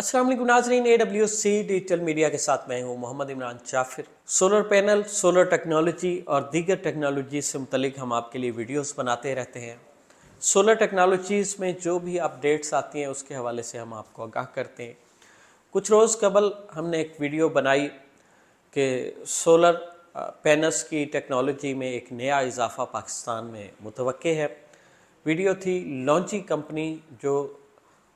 असलम नाजरीन A W C digital media के साथ मैं हूं Mohammad Imran Jafir solar panel solar technology और दीगर टेक्नोलॉजी से मुतलिक हम आपके लिए वीडियोस बनाते रहते हैं सोलर टेक्नोलॉजीज़ में जो भी अपडेट्स आती हैं उसके हवाले से हम आपको आगाह करते हैं कुछ रोज़ कबल हमने एक वीडियो बनाई कि सोलर पैनल्स की टेक्नोलॉजी में एक नया इजाफा पाकिस्तान में मुतव है वीडियो थी लॉन्ची कंपनी जो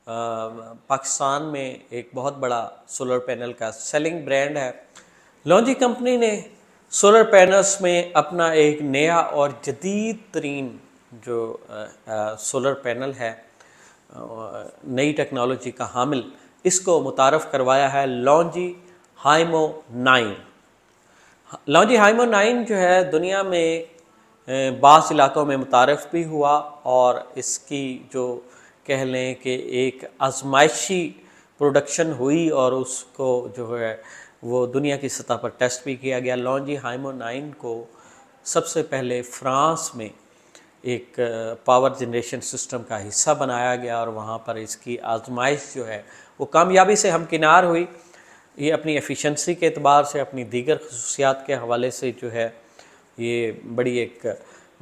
पाकिस्तान में एक बहुत बड़ा सोलर पैनल का सेलिंग ब्रांड है लॉन्जी कंपनी ने सोलर पैनल्स में अपना एक नया और जदीद तरीन जो सोलर पैनल है नई टेक्नोलॉजी का हामिल इसको मुतारफ़ करवाया है लॉन्जी हाइमो नाइन लॉन्जी हाइमो नाइन जो है दुनिया में बास इलाक़ों में मुतारफ़ भी हुआ और इसकी जो कह लें कि एक आजमाइशी प्रोडक्शन हुई और उसको जो है वो दुनिया की सतह पर टेस्ट भी किया गया लॉन्जी हाइमो नाइन को सबसे पहले फ्रांस में एक पावर जनरेशन सिस्टम का हिस्सा बनाया गया और वहाँ पर इसकी आजमाइश जो है वो कामयाबी से हमकिनार हुई ये अपनी एफिशिएंसी के अतबार से अपनी दीगर खसूसियात के हवाले से जो है ये बड़ी एक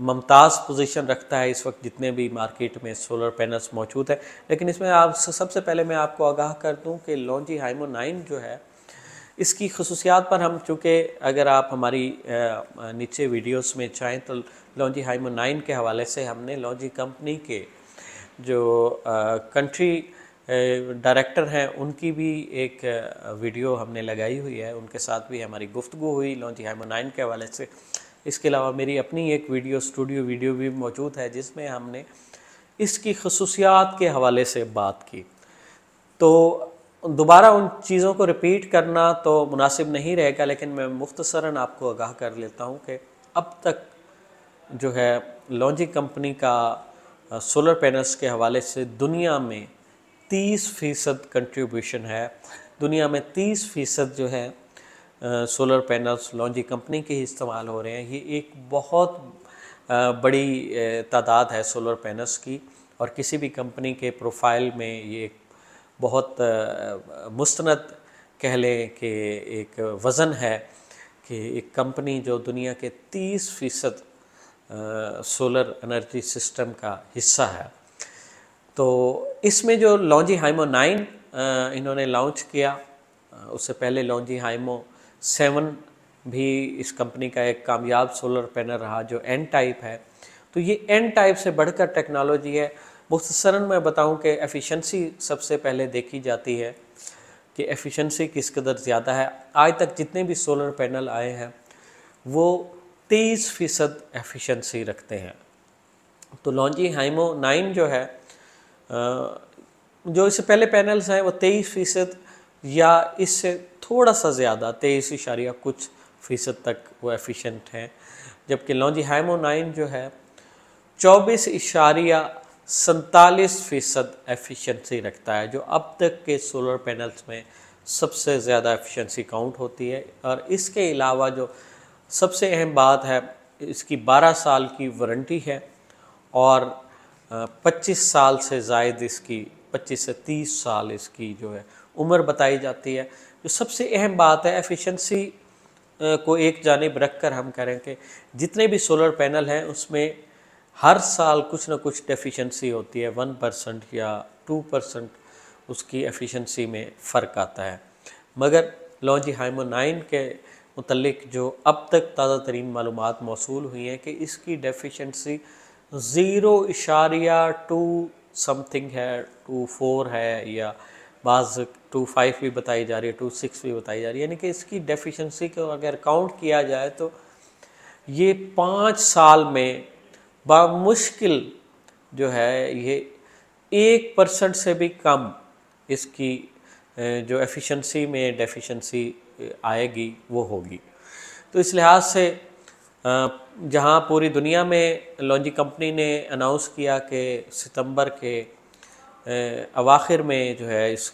ममताज़ पोजीशन रखता है इस वक्त जितने भी मार्केट में सोलर पैनल्स मौजूद हैं लेकिन इसमें आप सबसे पहले मैं आपको आगाह कर दूं कि लॉन्जी हाइमो नाइन जो है इसकी खसूसियात पर हम चूँकि अगर आप हमारी नीचे वीडियोस में चाहें तो लॉन्जी हाइमो नाइन के हवाले से हमने लॉन्जी कंपनी के जो कंट्री डायरेक्टर हैं उनकी भी एक वीडियो हमने लगाई हुई है उनके साथ भी हमारी गुफ्तगु हुई लॉन्जी हाइमो नाइन के हवाले से इसके अलावा मेरी अपनी एक वीडियो स्टूडियो वीडियो भी मौजूद है जिसमें हमने इसकी खसूसियात के हवाले से बात की तो दोबारा उन चीज़ों को रिपीट करना तो मुनासिब नहीं रहेगा लेकिन मैं मुख्तसरा आपको आगाह कर लेता हूँ कि अब तक जो है लॉन्जिंग कंपनी का सोलर पैनल्स के हवाले से दुनिया में 30 फ़ीसद कंट्रीब्यूशन है दुनिया में 30 फ़ीसद जो है सोलर पैनल्स लॉन्जी कंपनी के ही इस्तेमाल हो रहे हैं ये एक बहुत बड़ी तादाद है सोलर पैनल्स की और किसी भी कंपनी के प्रोफाइल में ये एक बहुत मुस्ंद कह लें कि एक वज़न है कि एक कंपनी जो दुनिया के 30 फ़ीसद सोलर एनर्जी सिस्टम का हिस्सा है तो इसमें जो लॉन्जी हाइमो नाइन इन्होंने लॉन्च किया उससे पहले लॉन्जी हाइमो सेवन भी इस कंपनी का एक कामयाब सोलर पैनल रहा जो एन टाइप है तो ये एन टाइप से बढ़कर टेक्नोलॉजी है मुख्तसरन मैं बताऊं कि एफिशिएंसी सबसे पहले देखी जाती है कि एफिशिएंसी किस कदर ज़्यादा है आज तक जितने भी सोलर पैनल आए हैं वो तेईस फ़ीसद एफिशेंसी रखते हैं तो लॉन्जी हाइमो नाइन जो है जो इससे पहले पैनल्स हैं वो तेईस फ़ीसद या इससे थोड़ा सा ज़्यादा तेईस इशारिया कुछ फ़ीसद तक वो एफिशिएंट हैं जबकि लॉन्जी नाइन जो है चौबीस इशारिया सैतालीस फ़ीसद एफिशेंसी रखता है जो अब तक के सोलर पैनल्स में सबसे ज़्यादा एफिशिएंसी काउंट होती है और इसके अलावा जो सबसे अहम बात है इसकी 12 साल की वारंटी है और 25 साल से जायद इसकी 25 से 30 साल इसकी जो है उम्र बताई जाती है जो सबसे अहम बात है एफिशिएंसी को एक जानब रख कर हम कह रहे हैं कि जितने भी सोलर पैनल हैं उसमें हर साल कुछ ना कुछ डेफिशिएंसी होती है वन परसेंट या टू परसेंट उसकी एफिशिएंसी में फ़र्क आता है मगर लॉन्जी हाइमो नाइन के मतलब जो अब तक ताज़ा तरीन मालूम मौसू हुई हैं कि इसकी डेफिशेंसी ज़ीरो इशारिया टू समथिंग है टू फोर है या बाज़ टू फाइव भी बताई जा रही है टू सिक्स भी बताई जा रही है यानी कि इसकी डेफिशिएंसी को अगर काउंट किया जाए तो ये पाँच साल में बामुश्किल जो है ये एक परसेंट से भी कम इसकी जो एफिशिएंसी में डेफिशिएंसी आएगी वो होगी तो इस लिहाज से जहाँ पूरी दुनिया में लॉन्जी कंपनी ने अनाउंस किया कि सितंबर के अवाखिर में जो है इस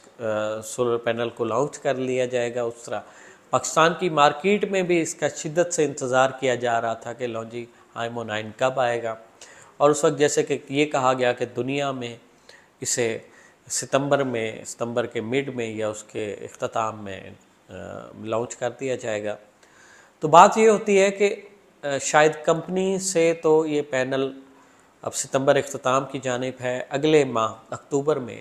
सोलर पैनल को लॉन्च कर लिया जाएगा उस तरह पाकिस्तान की मार्केट में भी इसका शिद्दत से इंतज़ार किया जा रहा था कि लॉन्जी आईमो नाइन कब आएगा और उस वक्त जैसे कि ये कहा गया कि दुनिया में इसे सितंबर में सितंबर के मिड में या उसके अख्ताम में लॉन्च कर दिया जाएगा तो बात ये होती है कि शायद कंपनी से तो ये पैनल अब सितंबर अख्ताम की जानब है अगले माह अक्टूबर में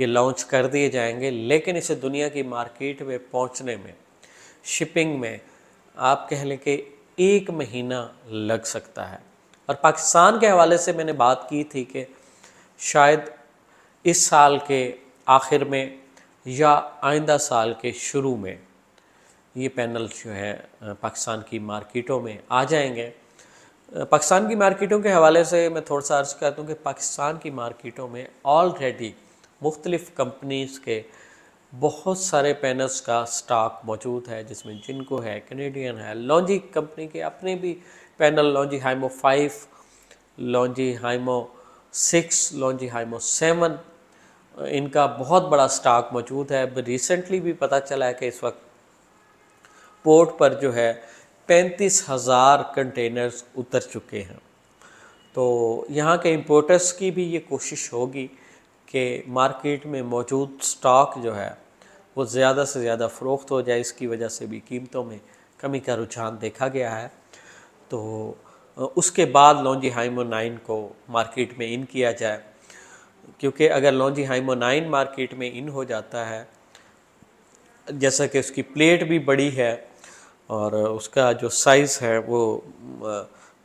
ये लॉन्च कर दिए जाएंगे लेकिन इसे दुनिया की मार्केट में पहुंचने में शिपिंग में आप कह लें कि एक महीना लग सकता है और पाकिस्तान के हवाले से मैंने बात की थी कि शायद इस साल के आखिर में या आइंदा साल के शुरू में ये पैनल जो है पाकिस्तान की मार्केटों में आ जाएंगे पाकिस्तान की मार्केटों के हवाले से मैं थोड़ा सा अर्ज़ करता हूँ कि पाकिस्तान की मार्केटों में ऑलरेडी मुख्तलिफ़ कंपनीज़ के बहुत सारे पैनल्स का स्टॉक मौजूद है जिसमें जिनको है कैनेडियन है लॉन्जी कंपनी के अपने भी panel Longi Hi MO five Longi Hi MO six Longi Hi MO seven इनका बहुत बड़ा स्टॉक मौजूद है रिसेंटली भी पता चला है कि इस वक्त पोर्ट पर जो है पैंतीस हज़ार कंटेनर्स उतर चुके हैं तो यहाँ के इम्पोर्टर्स की भी ये कोशिश होगी कि मार्केट में मौजूद स्टॉक जो है वो ज़्यादा से ज़्यादा फ़रोख्त हो जाए इसकी वजह से भी कीमतों में कमी का रुझान देखा गया है तो उसके बाद लॉन्जी हाइमो नाइन को मार्केट में इन किया जाए क्योंकि अगर लॉन्जी हाइमो नाइन मार्केट में इन हो जाता है जैसा कि उसकी प्लेट भी बड़ी है और उसका जो साइज़ है वो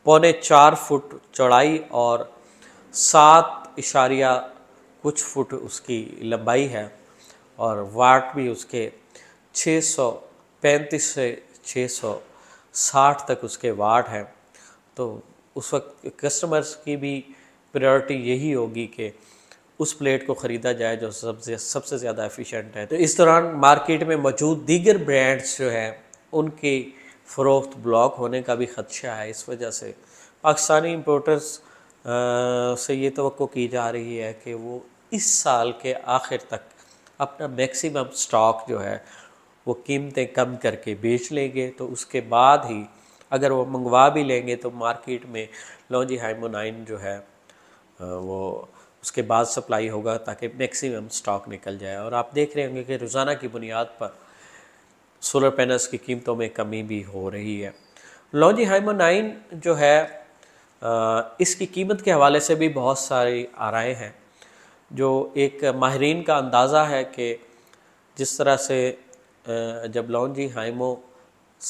पौने चार फुट चौड़ाई और सात इशारिया कुछ फुट उसकी लंबाई है और वाट भी उसके 635 से 660 तक उसके वाट हैं तो उस वक्त कस्टमर्स की भी प्रायोरिटी यही होगी कि उस प्लेट को ख़रीदा जाए जो सबसे सबसे ज़्यादा एफिशिएंट है तो इस दौरान मार्केट में मौजूद दीगर ब्रांड्स जो हैं उनकी फ़रोख्त ब्लॉक होने का भी ख़दशा है इस वजह से पाकिस्तानी इम्पोर्टर्स से ये तो की जा रही है कि वो इस साल के आखिर तक अपना मैक्सिमम स्टॉक जो है वो कीमतें कम करके बेच लेंगे तो उसके बाद ही अगर वो मंगवा भी लेंगे तो मार्केट में लॉन्जी हाइमोनाइन जो है वो उसके बाद सप्लाई होगा ताकि मैक्सिमम स्टॉक निकल जाए और आप देख रहे होंगे कि रोज़ाना की बुनियाद पर सोलर पैनल्स की कीमतों में कमी भी हो रही है लॉजी हाइमो नाइन जो है इसकी कीमत के हवाले से भी बहुत सारी आराएँ हैं जो एक माहरीन का अंदाज़ा है कि जिस तरह से जब लॉन्जी हाइमो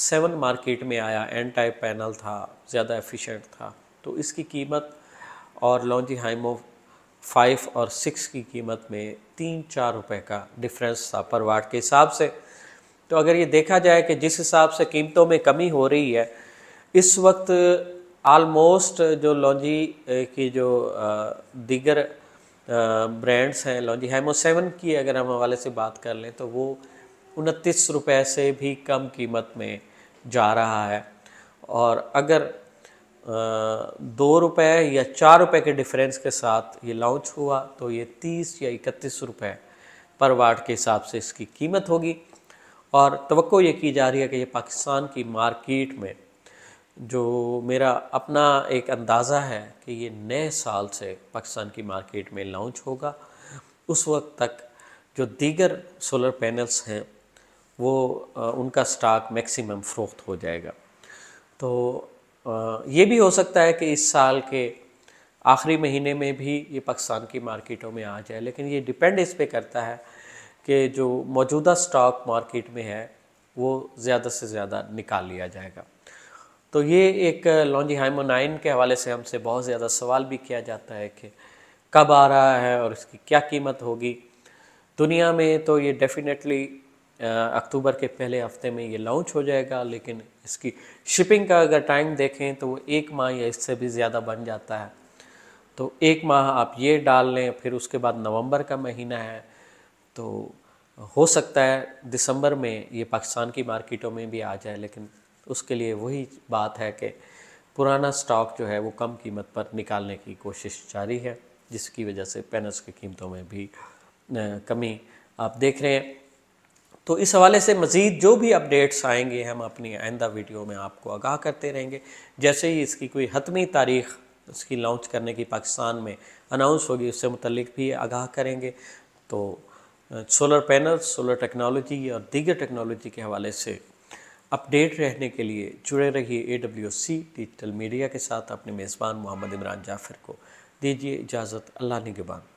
सेवन मार्केट में आया एन टाइप पैनल था ज़्यादा एफिशिएंट था तो इसकी कीमत और लॉन्जी हाइमो फाइव और सिक्स की कीमत में तीन चार रुपए का डिफरेंस था पर वाट के हिसाब से तो अगर ये देखा जाए कि जिस हिसाब से कीमतों में कमी हो रही है इस वक्त आलमोस्ट जो लॉन्जी की जो दीगर ब्रांड्स हैं लॉन्जी हेमो सेवन की अगर हम हवाले से बात कर लें तो वो उनतीस रुपये से भी कम कीमत में जा रहा है और अगर दो रुपये या चार रुपये के डिफरेंस के साथ ये लॉन्च हुआ तो ये तीस या इकतीस रुपये पर वाट के हिसाब से इसकी कीमत होगी और तो ये की जा रही है कि ये पाकिस्तान की मार्केट में जो मेरा अपना एक अंदाज़ा है कि ये नए साल से पाकिस्तान की मार्केट में लॉन्च होगा उस वक्त तक जो दीगर सोलर पैनल्स हैं वो उनका स्टॉक मैक्सिमम फ़रोख्त हो जाएगा तो ये भी हो सकता है कि इस साल के आखिरी महीने में भी ये पाकिस्तान की मार्केटों में आ जाए लेकिन ये डिपेंड इस पर करता है कि जो मौजूदा स्टॉक मार्केट में है वो ज़्यादा से ज़्यादा निकाल लिया जाएगा तो ये एक लॉन्जी हाइमोनाइन के हवाले से हमसे बहुत ज़्यादा सवाल भी किया जाता है कि कब आ रहा है और इसकी क्या कीमत होगी दुनिया में तो ये डेफिनेटली अक्टूबर के पहले हफ्ते में ये लॉन्च हो जाएगा लेकिन इसकी शिपिंग का अगर टाइम देखें तो वो एक माह या इससे भी ज़्यादा बन जाता है तो एक माह आप ये डाल लें फिर उसके बाद नवंबर का महीना है तो हो सकता है दिसंबर में ये पाकिस्तान की मार्केटों में भी आ जाए लेकिन उसके लिए वही बात है कि पुराना स्टॉक जो है वो कम कीमत पर निकालने की कोशिश जारी है जिसकी वजह से पेनस की कीमतों में भी कमी आप देख रहे हैं तो इस हवाले से मज़ीद जो भी अपडेट्स आएंगे हम अपनी आइंदा वीडियो में आपको आगाह करते रहेंगे जैसे ही इसकी कोई हतमी तारीख इसकी लॉन्च करने की पाकिस्तान में अनाउंस होगी उससे मुतलिक भी आगाह करेंगे तो सोलर पैनल सोलर टेक्नोलॉजी और दीगर टेक्नोलॉजी के हवाले से अपडेट रहने के लिए जुड़े रहिए A W C digital media के साथ अपने मेज़बान मोहम्मद इमरान जाफिर को दीजिए इजाज़त अल्लाह निगबान